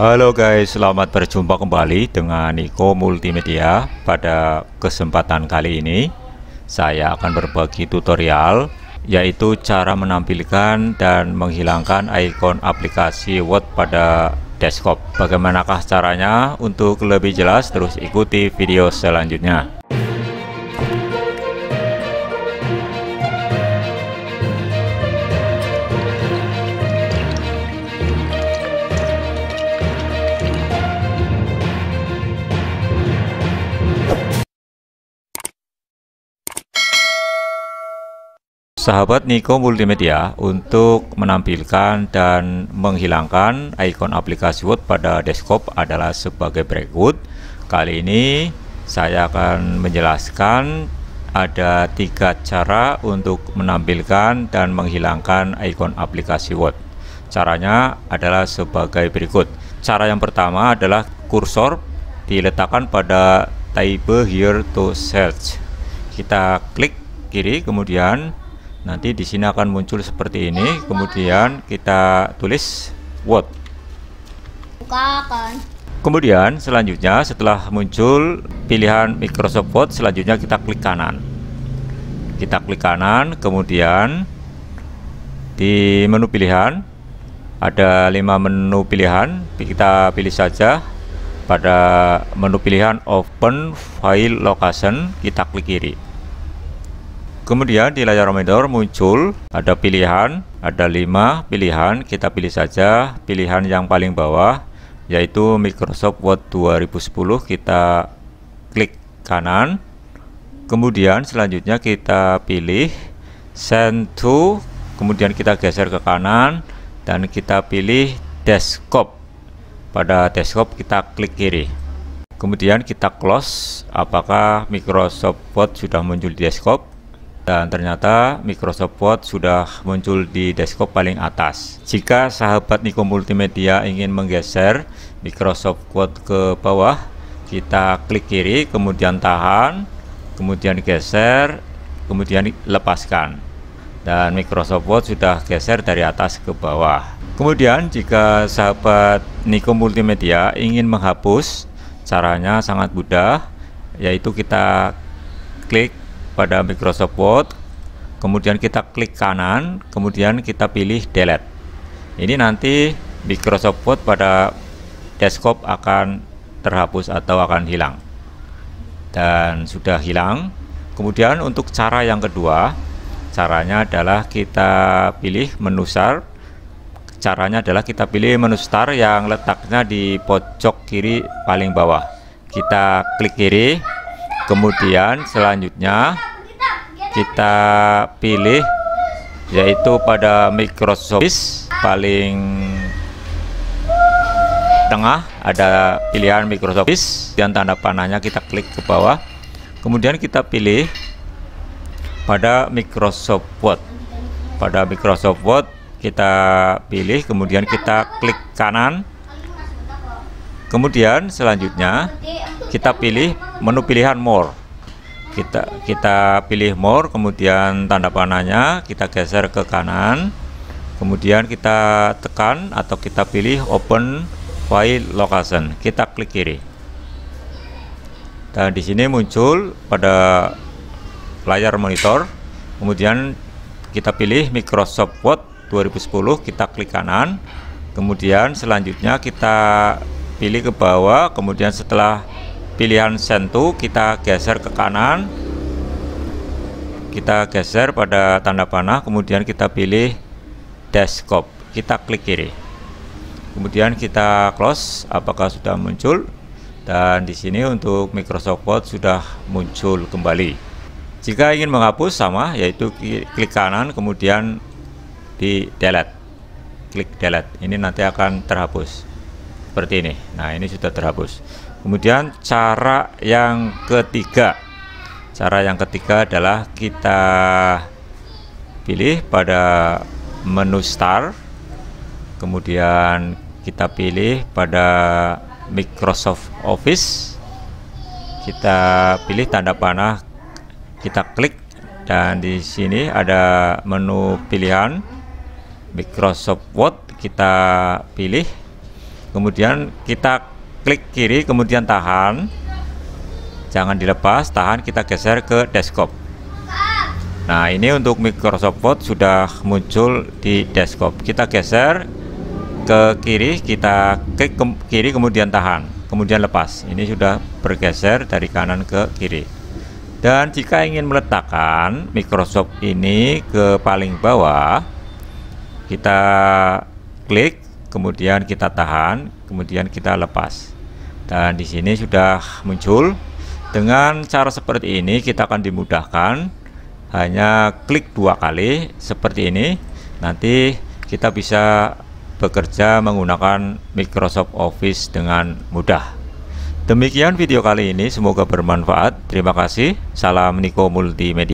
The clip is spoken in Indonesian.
Halo guys, selamat berjumpa kembali dengan Niko Multimedia. Pada kesempatan kali ini, saya akan berbagi tutorial yaitu cara menampilkan dan menghilangkan ikon aplikasi Word pada desktop. Bagaimanakah caranya? Untuk lebih jelas terus ikuti video selanjutnya. Sahabat Niko Multimedia untuk menampilkan dan menghilangkan ikon aplikasi Word pada desktop adalah sebagai berikut. Kali ini saya akan menjelaskan ada tiga cara untuk menampilkan dan menghilangkan ikon aplikasi Word. Caranya adalah sebagai berikut. Cara yang pertama adalah kursor diletakkan pada type here to search. Kita klik kiri kemudian nanti di sini akan muncul seperti ini kemudian kita tulis word kemudian selanjutnya setelah muncul pilihan Microsoft Word selanjutnya kita klik kanan kita klik kanan kemudian di menu pilihan ada lima menu pilihan kita pilih saja pada menu pilihan open file location kita klik kiri Kemudian di layar monitor muncul ada pilihan, ada lima pilihan, kita pilih saja pilihan yang paling bawah yaitu Microsoft Word 2010 kita klik kanan. Kemudian selanjutnya kita pilih send to, kemudian kita geser ke kanan dan kita pilih desktop. Pada desktop kita klik kiri. Kemudian kita close apakah Microsoft Word sudah muncul di desktop dan ternyata Microsoft Word sudah muncul di desktop paling atas. Jika sahabat Niko Multimedia ingin menggeser Microsoft Word ke bawah, kita klik kiri, kemudian tahan, kemudian geser, kemudian lepaskan. Dan Microsoft Word sudah geser dari atas ke bawah. Kemudian jika sahabat Niko Multimedia ingin menghapus, caranya sangat mudah, yaitu kita klik pada Microsoft Word kemudian kita klik kanan kemudian kita pilih delete ini nanti Microsoft Word pada desktop akan terhapus atau akan hilang dan sudah hilang kemudian untuk cara yang kedua caranya adalah kita pilih menu start caranya adalah kita pilih menu start yang letaknya di pojok kiri paling bawah kita klik kiri kemudian selanjutnya kita pilih yaitu pada Microsoft paling tengah ada pilihan Microsoft Office dan tanda panahnya kita klik ke bawah kemudian kita pilih pada Microsoft Word pada Microsoft Word kita pilih kemudian kita klik kanan kemudian selanjutnya kita pilih menu pilihan more kita kita pilih more kemudian tanda panahnya kita geser ke kanan kemudian kita tekan atau kita pilih open file location kita klik kiri dan di sini muncul pada layar monitor kemudian kita pilih Microsoft Word 2010 kita klik kanan kemudian selanjutnya kita pilih ke bawah kemudian setelah pilihan sentuh kita geser ke kanan kita geser pada tanda panah kemudian kita pilih desktop kita klik kiri kemudian kita close apakah sudah muncul dan di sini untuk Microsoft Word sudah muncul kembali jika ingin menghapus sama yaitu klik kanan kemudian di delete klik delete ini nanti akan terhapus seperti ini nah ini sudah terhapus Kemudian cara yang ketiga. Cara yang ketiga adalah kita pilih pada menu start. Kemudian kita pilih pada Microsoft Office. Kita pilih tanda panah, kita klik dan di sini ada menu pilihan Microsoft Word kita pilih kemudian kita klik kiri kemudian tahan jangan dilepas tahan kita geser ke desktop nah ini untuk Microsoft Word sudah muncul di desktop kita geser ke kiri kita klik ke kiri kemudian tahan kemudian lepas ini sudah bergeser dari kanan ke kiri dan jika ingin meletakkan Microsoft ini ke paling bawah kita klik kemudian kita tahan, kemudian kita lepas. Dan di sini sudah muncul. Dengan cara seperti ini kita akan dimudahkan hanya klik dua kali seperti ini. Nanti kita bisa bekerja menggunakan Microsoft Office dengan mudah. Demikian video kali ini, semoga bermanfaat. Terima kasih. Salam Niko Multimedia.